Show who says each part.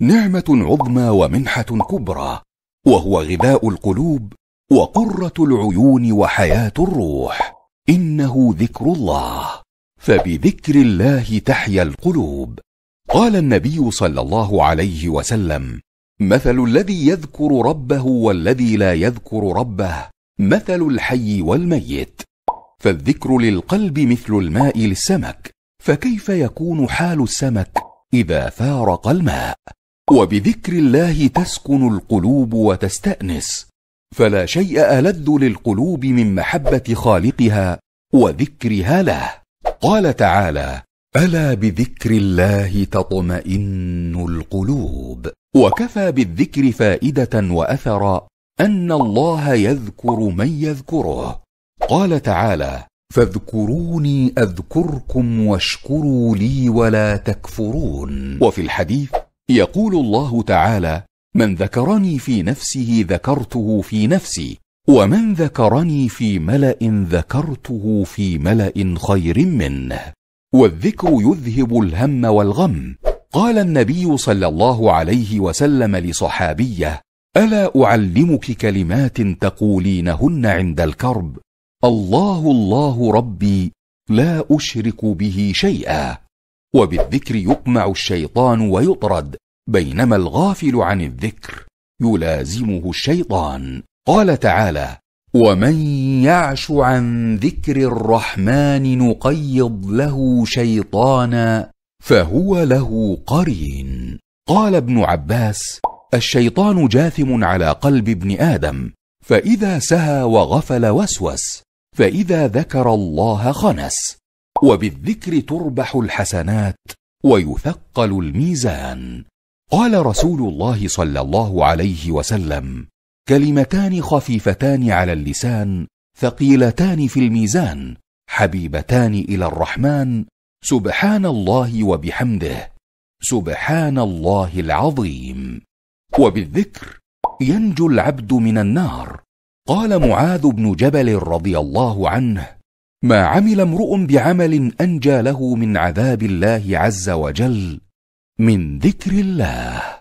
Speaker 1: نعمه عظمى ومنحه كبرى وهو غذاء القلوب وقره العيون وحياه الروح انه ذكر الله فبذكر الله تحيا القلوب قال النبي صلى الله عليه وسلم مثل الذي يذكر ربه والذي لا يذكر ربه مثل الحي والميت فالذكر للقلب مثل الماء للسمك فكيف يكون حال السمك اذا فارق الماء وبذكر الله تسكن القلوب وتستانس فلا شيء الذ للقلوب من محبه خالقها وذكرها له قال تعالى الا بذكر الله تطمئن القلوب وكفى بالذكر فائده واثرا ان الله يذكر من يذكره قال تعالى فاذكروني اذكركم واشكروا لي ولا تكفرون وفي الحديث يقول الله تعالى من ذكرني في نفسه ذكرته في نفسي ومن ذكرني في ملا ذكرته في ملا خير منه والذكر يذهب الهم والغم قال النبي صلى الله عليه وسلم لصحابيه الا اعلمك كلمات تقولينهن عند الكرب الله الله ربي لا اشرك به شيئا وبالذكر يقمع الشيطان ويطرد بينما الغافل عن الذكر يلازمه الشيطان قال تعالى ومن يعش عن ذكر الرحمن نقيض له شيطانا فهو له قرين قال ابن عباس الشيطان جاثم على قلب ابن ادم فاذا سهى وغفل وسوس فاذا ذكر الله خنس وبالذكر تربح الحسنات ويثقل الميزان قال رسول الله صلى الله عليه وسلم كلمتان خفيفتان على اللسان ثقيلتان في الميزان حبيبتان الى الرحمن سبحان الله وبحمده سبحان الله العظيم وبالذكر ينجو العبد من النار قال معاذ بن جبل رضي الله عنه ما عمل امرؤ بعمل انجى له من عذاب الله عز وجل من ذكر الله